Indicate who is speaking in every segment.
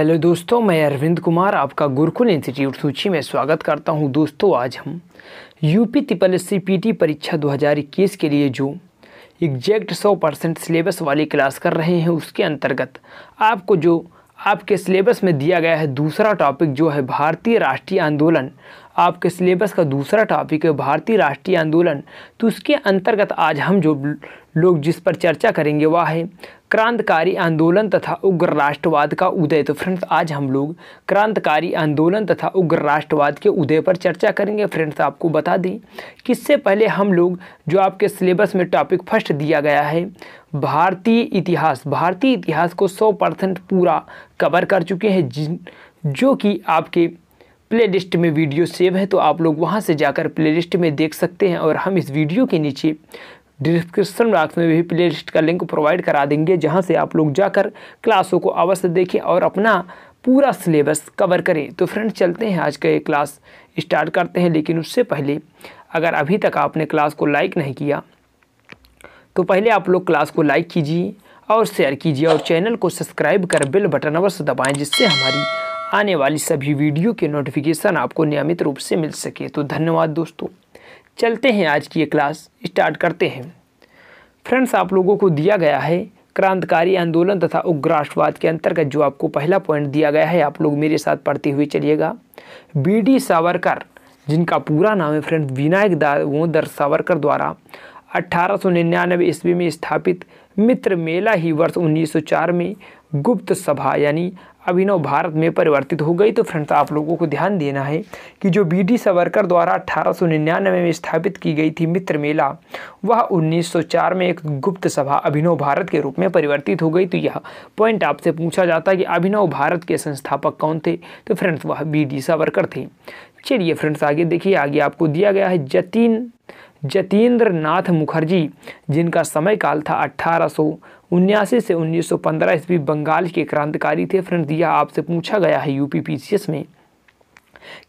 Speaker 1: hello दोस्तों मैं अरविंद कुमार आपका गुरुकुल इंस्टीट्यूट सूची में स्वागत करता हूं दोस्तों आज हम यूपी ट्रिपल एस सी परीक्षा 2021 के लिए जो एग्जैक्ट 100 परसेंट सिलेबस वाली क्लास कर रहे हैं उसके अंतर्गत आपको जो आपके सिलेबस में दिया गया है दूसरा टॉपिक जो है भारतीय राष्ट्रीय आंदोलन आपके सिलेबस का दूसरा टॉपिक है भारतीय राष्ट्रीय आंदोलन तो उसके अंतर्गत आज हम जो लोग जिस पर चर्चा करेंगे वह है क्रांतकारी आंदोलन तथा उग्र राष्ट्रवाद का उदय तो फ्रेंड्स आज हम लोग क्रांतकारी आंदोलन तथा उग्र राष्ट्रवाद के उदय पर चर्चा करेंगे फ्रेंड्स तो आपको बता दें कि इससे पहले हम लोग जो आपके सिलेबस में टॉपिक फर्स्ट दिया गया है भारतीय इतिहास भारतीय इतिहास को 100 परसेंट पूरा कवर कर चुके हैं जिन जो कि आपके प्ले में वीडियो सेव है तो आप लोग वहाँ से जाकर प्ले में देख सकते हैं और हम इस वीडियो के नीचे डिस्क्रिप्शन बॉक्स में भी प्ले लिस्ट का लिंक प्रोवाइड करा देंगे जहाँ से आप लोग जाकर क्लासों को अवश्य देखें और अपना पूरा सिलेबस कवर करें तो फ्रेंड्स चलते हैं आज का ये क्लास स्टार्ट करते हैं लेकिन उससे पहले अगर अभी तक आपने क्लास को लाइक नहीं किया तो पहले आप लोग क्लास को लाइक कीजिए और शेयर कीजिए और चैनल को सब्सक्राइब कर बेल बटन अवश्य दबाएं जिससे हमारी आने वाली सभी वीडियो के नोटिफिकेशन आपको नियमित रूप से मिल सके तो धन्यवाद दोस्तों चलते हैं आज की ये क्लास स्टार्ट करते हैं फ्रेंड्स आप लोगों को दिया गया है क्रांतिकारी आंदोलन तथा उग्राष्ट्रवाद के अंतर्गत जो आपको पहला पॉइंट दिया गया है आप लोग मेरे साथ पढ़ते हुए चलिएगा बी डी सावरकर जिनका पूरा नाम है फ्रेंड विनायक दामोदर सावरकर द्वारा 1899 ईस्वी में स्थापित मित्र मेला ही वर्ष 1904 में गुप्त सभा यानी अभिनव भारत में परिवर्तित हो गई तो फ्रेंड्स आप लोगों को ध्यान देना है कि जो बी डी सावरकर द्वारा 1899 में स्थापित की गई थी मित्र मेला वह 1904 में एक गुप्त सभा अभिनव भारत के रूप में परिवर्तित हो गई तो यह पॉइंट आपसे पूछा जाता है कि अभिनव भारत के संस्थापक कौन थे तो फ्रेंड्स वह बी डी सावरकर थे चलिए फ्रेंड्स आगे देखिए आगे आपको दिया गया है जतीन जतीन्द्र नाथ मुखर्जी जिनका समय काल था अट्ठारह उन्यासी से 1915 ईस्वी बंगाल के क्रांतिकारी थे फ्रेंड्स यह आपसे पूछा गया है यूपी पीसीएस में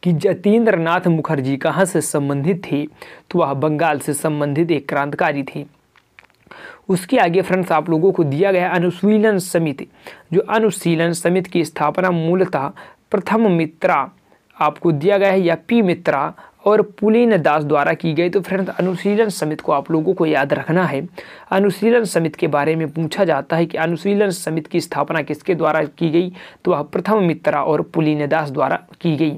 Speaker 1: कि जतेंद्र नाथ मुखर्जी कहाँ से संबंधित थे तो वह बंगाल से संबंधित एक क्रांतिकारी थे उसके आगे फ्रेंड्स आप लोगों को दिया गया अनुशीलन समिति जो अनुशीलन समिति की स्थापना मूलतः प्रथम मित्रा आपको दिया गया है या पी मित्रा और पुलिन दास द्वारा की गई तो फ्रेंड्स अनुशीलन समिति को आप लोगों को याद रखना है अनुशीलन समिति के बारे में पूछा जाता है कि अनुशीलन समिति की स्थापना किसके द्वारा की गई तो वह प्रथम मित्रा और पुलिन दास द्वारा की गई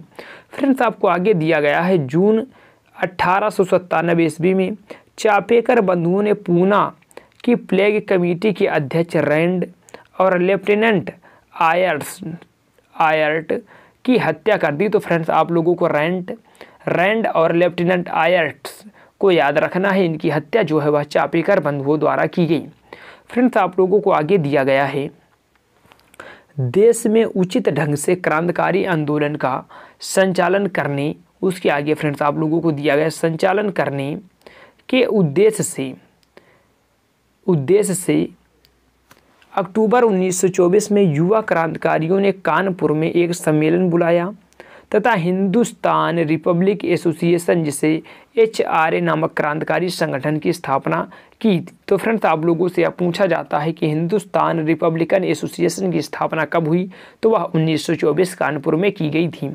Speaker 1: फ्रेंड्स आपको आगे दिया गया है जून अट्ठारह ईस्वी में चापेकर बंधुओं ने पूना की प्लेग कमेटी के अध्यक्ष रैंड और लेफ्टिनेंट आयर्स आयर्ट की हत्या कर दी तो फ्रेंड्स आप लोगों को रैंट रैंड और लेफ्टिनेंट आयर्ट्स को याद रखना है इनकी हत्या जो है वह चापीकर बंधुओं द्वारा की गई फ्रेंड्स आप लोगों को आगे दिया गया है देश में उचित ढंग से क्रांतिकारी आंदोलन का संचालन करने उसके आगे फ्रेंड्स आप लोगों को दिया गया संचालन करने के उद्देश्य से उद्देश्य से अक्टूबर 1924 में युवा क्रांतिकारियों ने कानपुर में एक सम्मेलन बुलाया तथा हिंदुस्तान रिपब्लिक एसोसिएशन जिसे एच नामक क्रांतिकारी संगठन की स्थापना की तो फ्रेंड्स आप लोगों से अब पूछा जाता है कि हिंदुस्तान रिपब्लिकन एसोसिएशन की स्थापना कब हुई तो वह 1924 कानपुर में की गई थी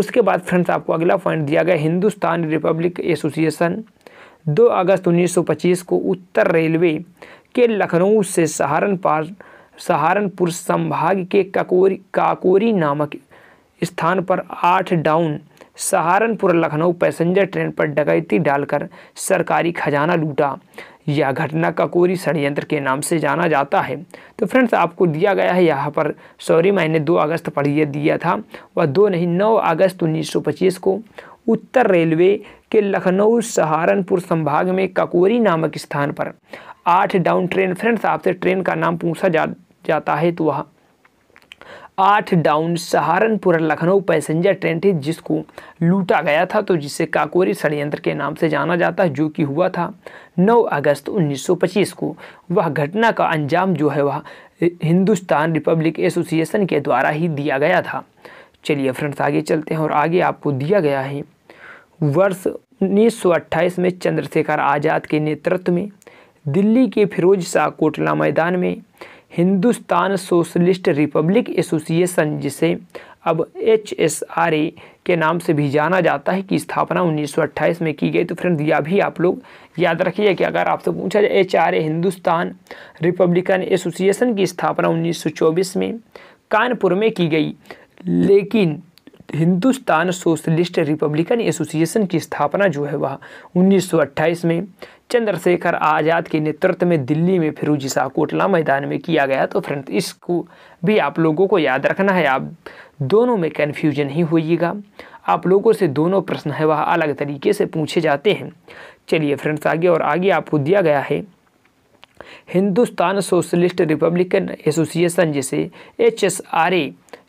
Speaker 1: उसके बाद फ्रेंड्स आपको अगला पॉइंट दिया गया हिंदुस्तान रिपब्लिक एसोसिएशन 2 अगस्त 1925 को उत्तर रेलवे के लखनऊ से सहारनपुर सहारनपुर संभाग के काकोरी काकोरी नामक स्थान पर आठ down Saharanpur Lucknow passenger train पर डकैती डालकर सरकारी खजाना लूटा यह घटना ककोरी षडयंत्र के नाम से जाना जाता है तो फ्रेंड्स आपको दिया गया है यहाँ पर सॉरी मैंने दो अगस्त पर यह दिया था वह दो नहीं नौ अगस्त 1925 को उत्तर रेलवे के लखनऊ सहारनपुर संभाग में ककोरी नामक स्थान पर आठ डाउन ट्रेन फ्रेंड्स आपसे ट्रेन का नाम पूछा जा, जाता है तो वहाँ आठ down Saharanpur Lucknow passenger train थी जिसको लूटा गया था तो जिसे काकोरी षडयंत्र के नाम से जाना जाता है जो कि हुआ था 9 अगस्त 1925 को वह घटना का अंजाम जो है वह हिंदुस्तान रिपब्लिक एसोसिएशन के द्वारा ही दिया गया था चलिए फ्रेंड्स आगे चलते हैं और आगे आपको दिया गया है वर्ष उन्नीस में चंद्रशेखर आज़ाद के नेतृत्व में दिल्ली के फिरोज शाह कोटला मैदान में हिंदुस्तान सोशलिस्ट रिपब्लिक एसोसिएशन जिसे अब एच एस आर ए के नाम से भी जाना जाता है कि स्थापना 1928 में की गई तो फ्रेंड यह भी आप लोग याद रखिए कि अगर आपसे पूछा जाए H R A Hindustan republican association की स्थापना 1924 में कानपुर में की गई लेकिन हिंदुस्तान सोशलिस्ट रिपब्लिकन एसोसिएशन की स्थापना जो है वह 1928 में चंद्रशेखर आज़ाद के नेतृत्व में दिल्ली में फिरोजी शाह कोटला मैदान में किया गया तो फ्रेंड्स इसको भी आप लोगों को याद रखना है आप दोनों में कन्फ्यूजन ही होइएगा आप लोगों से दोनों प्रश्न है वह अलग तरीके से पूछे जाते हैं चलिए फ्रेंड्स आगे और आगे आपको दिया गया है हिंदुस्तान सोशलिस्ट रिपब्लिकन एसोसिएशन जिसे एच एस आर ए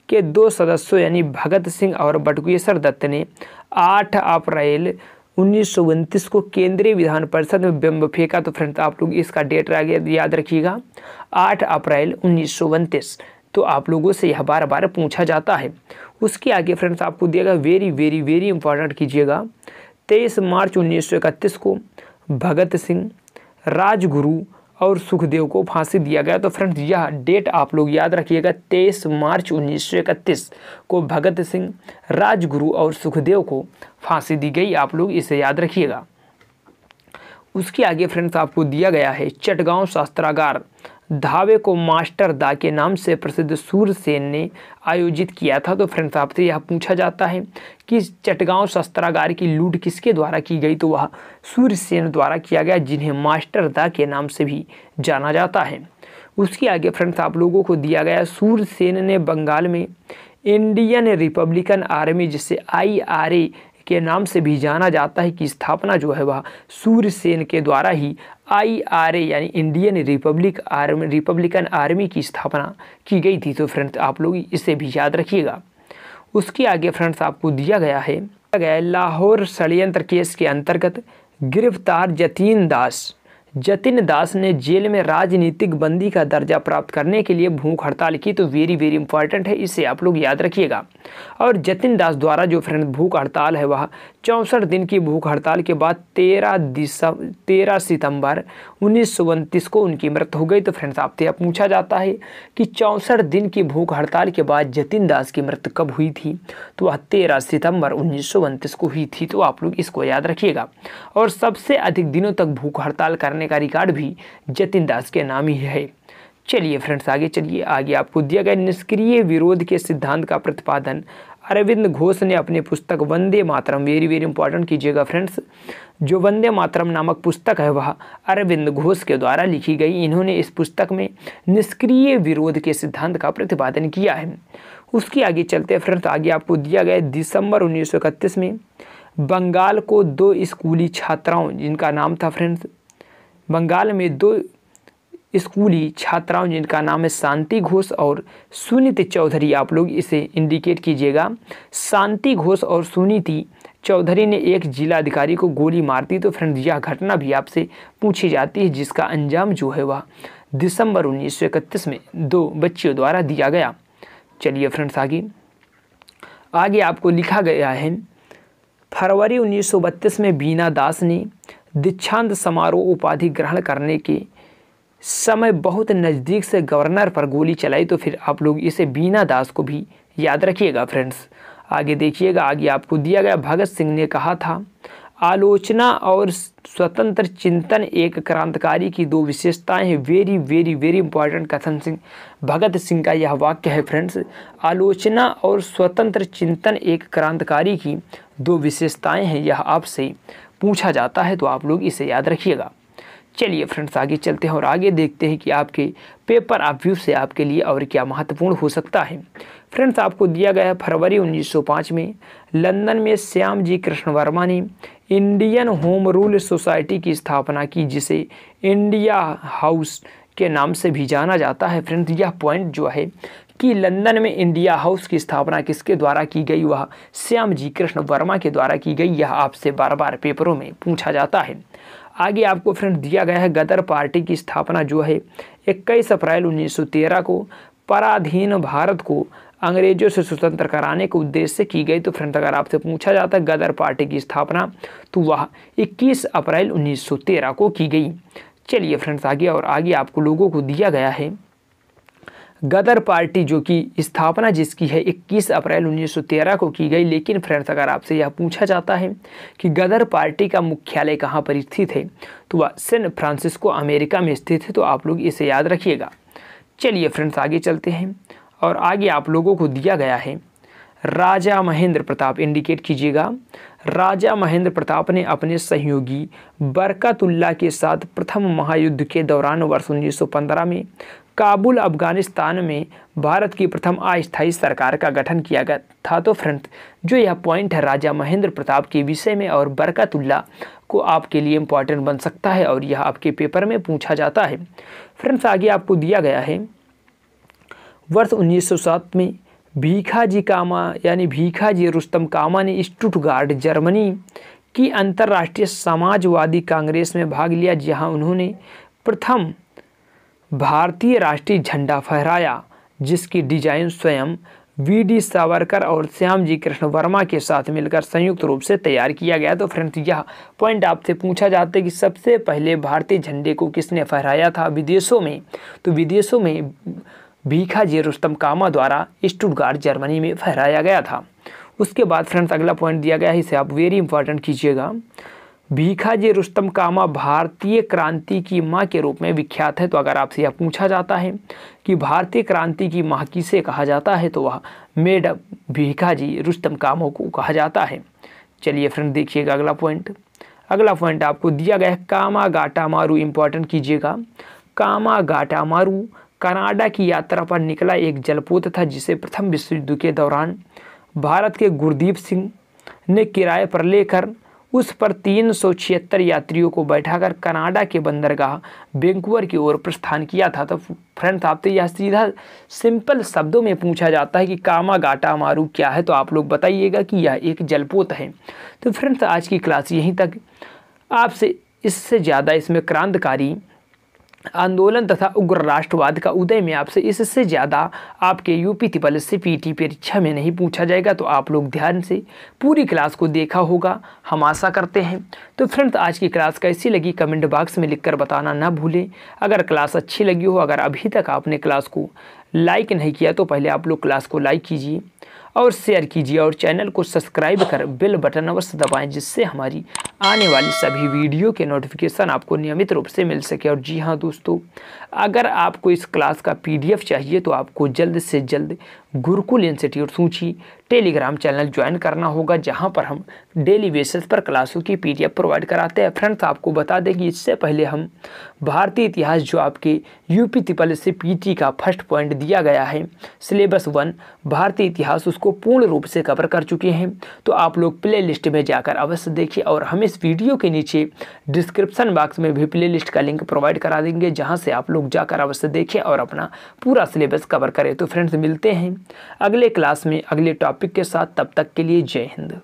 Speaker 1: के दो सदस्यों यानी भगत सिंह और बटुकेश्वर दत्त ने आठ अप्रैल उन्नीस को केंद्रीय विधान परिषद में बिंब फेंका तो फ्रेंड्स आप लोग इसका डेट याद रखिएगा आठ अप्रैल उन्नीस तो आप लोगों से यह बार बार पूछा जाता है उसके आगे फ्रेंड्स आपको दिएगा वेरी वेरी वेरी इंपॉर्टेंट कीजिएगा तेईस मार्च उन्नीस को भगत सिंह राजगुरु और सुखदेव को फांसी दिया गया तो फ्रेंड्स यह डेट आप लोग याद रखिएगा तेईस मार्च उन्नीस को भगत सिंह राजगुरु और सुखदेव को फांसी दी गई आप लोग इसे याद रखिएगा उसके आगे फ्रेंड्स आपको दिया गया है चटगांव शास्त्रागार धावे को मास्टर दा के नाम से प्रसिद्ध सूरसेन ने आयोजित किया था तो फ्रेंड्स आपसे यह पूछा जाता है कि चटगांव शस्त्रागार की लूट किसके द्वारा की गई तो वह सेन द्वारा किया गया जिन्हें मास्टर दा के नाम से भी जाना जाता है उसके आगे फ्रेंड्स आप लोगों को दिया गया सूरसेन ने बंगाल में इंडियन रिपब्लिकन आर्मी जिसे आई आर ए के नाम से भी जाना जाता है कि स्थापना जो है वह सूर्य सेन के द्वारा ही आईआरए यानी Indian republic army republican army की स्थापना की गई थी तो फ्रेंड्स आप लोग इसे भी याद रखिएगा उसके आगे फ्रेंड्स आपको दिया गया है गया लाहौर षडयंत्र केस के अंतर्गत गिरफ्तार जतीन दास जतिन दास ने जेल में राजनीतिक बंदी का दर्जा प्राप्त करने के लिए भूख हड़ताल की तो वेरी वेरी इंपॉर्टेंट है इसे आप लोग याद रखिएगा और जतिन दास द्वारा जो फ्रेंड भूख हड़ताल है वह चौंसठ दिन की भूख हड़ताल के बाद तेरह दिसम तेरह सितंबर उन्नीस को उनकी मृत्यु हो गई तो फ्रेंड्स आपसे अब पूछा जाता है कि चौंसठ दिन की भूख हड़ताल के बाद जतिन दास की मृत्यु कब हुई थी तो वह तेरह सितंबर उन्नीस को हुई थी तो आप लोग इसको याद रखिएगा और सबसे अधिक दिनों तक भूख हड़ताल करने करने का रिकॉर्ड भी जतिन दास के नाम ही है चलिए फ्रेंड्स आगे चलिए आगे आपको दिया गया निष्क्रिय विरोध के सिद्धांत का प्रतिपादन अरविंद घोष ने अपने पुस्तक Vande Mataram very very important कीजिएगा फ्रेंड्स जो वंदे मातरम नामक पुस्तक है वह अरविंद घोष के द्वारा लिखी गई इन्होंने इस पुस्तक में निष्क्रिय विरोध के सिद्धांत का प्रतिपादन किया है उसके आगे चलते हैं फ्रेंड्स आगे आपको दिया गया दिसंबर उन्नीस में बंगाल को दो स्कूली छात्राओं जिनका नाम था फ्रेंड्स बंगाल में दो स्कूली छात्राओं जिनका नाम है शांति घोष और सुनीति चौधरी आप लोग इसे इंडिकेट कीजिएगा शांति घोष और सुनीति चौधरी ने एक जिलाधिकारी को गोली मार दी तो फ्रेंड यह घटना भी आपसे पूछी जाती है जिसका अंजाम जो है वह दिसंबर इकतीस में दो बच्चियों द्वारा दिया गया चलिए फ्रेंड्स आगे आगे आपको लिखा गया है फरवरी 1932 में बीना दास ने दीक्षांत समारोह उपाधि ग्रहण करने के समय बहुत नज़दीक से गवर्नर पर गोली चलाई तो फिर आप लोग इसे बीना दास को भी याद रखिएगा फ्रेंड्स आगे देखिएगा आगे आपको दिया गया भगत सिंह ने कहा था आलोचना और स्वतंत्र चिंतन एक क्रांतिकारी की दो विशेषताएं हैं वेरी वेरी वेरी इंपॉर्टेंट कथन सिंह भगत सिंह का यह वाक्य है फ्रेंड्स आलोचना और स्वतंत्र चिंतन एक क्रांतिकारी की दो विशेषताएं हैं यह आपसे पूछा जाता है तो आप लोग इसे याद रखिएगा चलिए फ्रेंड्स आगे चलते हैं और आगे देखते हैं कि आपके पेपर आप व्यू से आपके लिए और क्या महत्वपूर्ण हो सकता है फ्रेंड्स आपको दिया गया है फरवरी 1905 में लंदन में श्याम जी कृष्ण वर्मा ने इंडियन होम रूल सोसाइटी की स्थापना की जिसे इंडिया हाउस के नाम से भी जाना जाता है फ्रेंड्स यह पॉइंट जो है कि लंदन में इंडिया हाउस की स्थापना किसके द्वारा की गई वह श्याम जी कृष्ण वर्मा के द्वारा की गई यह आपसे बार बार पेपरों में पूछा जाता है आगे आपको फ्रेंड दिया गया है गदर पार्टी की स्थापना जो है इक्कीस अप्रैल उन्नीस को पराधीन भारत को अंग्रेजों से स्वतंत्र कराने के उद्देश्य से की गई तो फ्रेंड अगर आपसे पूछा जाता है गदर पार्टी की स्थापना तो वह 21 अप्रैल 1913 को की गई चलिए फ्रेंड्स आगे और आगे आपको लोगों को दिया गया है गदर पार्टी जो कि स्थापना जिसकी है 21 अप्रैल 1913 को की गई लेकिन फ्रेंड्स अगर आपसे यह पूछा जाता है कि गदर पार्टी का मुख्यालय कहाँ पर स्थित है तो वह सैन फ्रांसिस्को अमेरिका में स्थित है तो आप लोग इसे याद रखिएगा चलिए फ्रेंड्स आगे चलते हैं और आगे आप लोगों को दिया गया है राजा महेंद्र प्रताप इंडिकेट कीजिएगा राजा महेंद्र प्रताप ने अपने सहयोगी बरकतुल्ला के साथ प्रथम महायुद्ध के दौरान वर्ष 1915 में काबुल अफगानिस्तान में भारत की प्रथम अस्थायी सरकार का गठन किया गया था तो फ्रेंड जो यह पॉइंट है राजा महेंद्र प्रताप के विषय में और बरकतुल्ला को आपके लिए इम्पॉर्टेंट बन सकता है और यह आपके पेपर में पूछा जाता है फ्रेंड्स आगे आपको दिया गया है वर्ष 1907 में भीखाजी कामा यानी भीखाजी रुस्तम कामा ने स्टुटगार्ड जर्मनी की अंतर्राष्ट्रीय समाजवादी कांग्रेस में भाग लिया जहां उन्होंने प्रथम भारतीय राष्ट्रीय झंडा फहराया जिसकी डिजाइन स्वयं वी डी सावरकर और श्याम जी कृष्ण वर्मा के साथ मिलकर संयुक्त रूप से तैयार किया गया तो फ्रेंड्स यह पॉइंट आपसे पूछा जाता है कि सबसे पहले भारतीय झंडे को किसने फहराया था विदेशों में तो विदेशों में जी रुस्तम कामा द्वारा स्टुटगार्ड जर्मनी में फहराया गया था उसके बाद फ्रेंड्स अगला पॉइंट दिया गया है इसे आप वेरी इंपॉर्टेंट कीजिएगा भीखाजी रुस्तम कामा भारतीय क्रांति की माँ के रूप में विख्यात है तो अगर आपसे यह पूछा जाता है कि भारतीय क्रांति की माँ किसे कहा जाता है तो वह मेड भीखाजी रुस्तम कामो को कहा जाता है चलिए फ्रेंड देखिएगा अगला पॉइंट अगला पॉइंट आपको दिया गया है कामा गाटा मारू इम्पॉर्टेंट कीजिएगा कामा गाटा मारू कनाडा की यात्रा पर निकला एक जलपोत था जिसे प्रथम विश्व युद्ध के दौरान भारत के गुरदीप सिंह ने किराए पर लेकर उस पर तीन यात्रियों को बैठाकर कनाडा के बंदरगाह बेंकुअर की ओर प्रस्थान किया था तो फ्रेंड्स आपसे यह सीधा सिंपल शब्दों में पूछा जाता है कि कामा गाटा मारू क्या है तो आप लोग बताइएगा कि यह एक जलपोत है तो फ्रेंड्स आज की क्लास यहीं तक आपसे इससे ज़्यादा इसमें क्रांतकारी आंदोलन तथा उग्र राष्ट्रवाद का उदय में आपसे इससे ज़्यादा आपके यूपी तिपल से पीटी परीक्षा में नहीं पूछा जाएगा तो आप लोग ध्यान से पूरी क्लास को देखा होगा हम आशा करते हैं तो फ्रेंड्स आज की क्लास कैसी लगी कमेंट बॉक्स में लिखकर बताना ना भूलें अगर क्लास अच्छी लगी हो अगर अभी तक आपने क्लास को लाइक नहीं किया तो पहले आप लोग क्लास को लाइक कीजिए और शेयर कीजिए और चैनल को सब्सक्राइब कर बेल बटन अवश्य दबाएं जिससे हमारी आने वाली सभी वीडियो के नोटिफिकेशन आपको नियमित रूप से मिल सके और जी हाँ दोस्तों अगर आपको इस क्लास का पीडीएफ चाहिए तो आपको जल्द से जल्द गुरुकुल इंस्टीट्यूट सूची टेलीग्राम चैनल ज्वाइन करना होगा जहां पर हम डेली बेसिस पर क्लासों की पीडीएफ प्रोवाइड कराते हैं फ्रेंड्स आपको बता दें कि इससे पहले हम भारतीय इतिहास जो आपके यूपी त्रिपल से पीटी का फर्स्ट पॉइंट दिया गया है सिलेबस वन भारतीय इतिहास उसको पूर्ण रूप से कवर कर चुके हैं तो आप लोग प्ले लिस्ट में जाकर अवश्य देखिए और हम इस वीडियो के नीचे डिस्क्रिप्सन बॉक्स में भी प्ले लिस्ट का लिंक प्रोवाइड करा देंगे जहाँ से आप लोग जाकर अवश्य देखें और अपना पूरा सिलेबस कवर करें तो फ्रेंड्स मिलते हैं अगले क्लास में अगले टॉप टॉपिक के साथ तब तक के लिए जय हिंद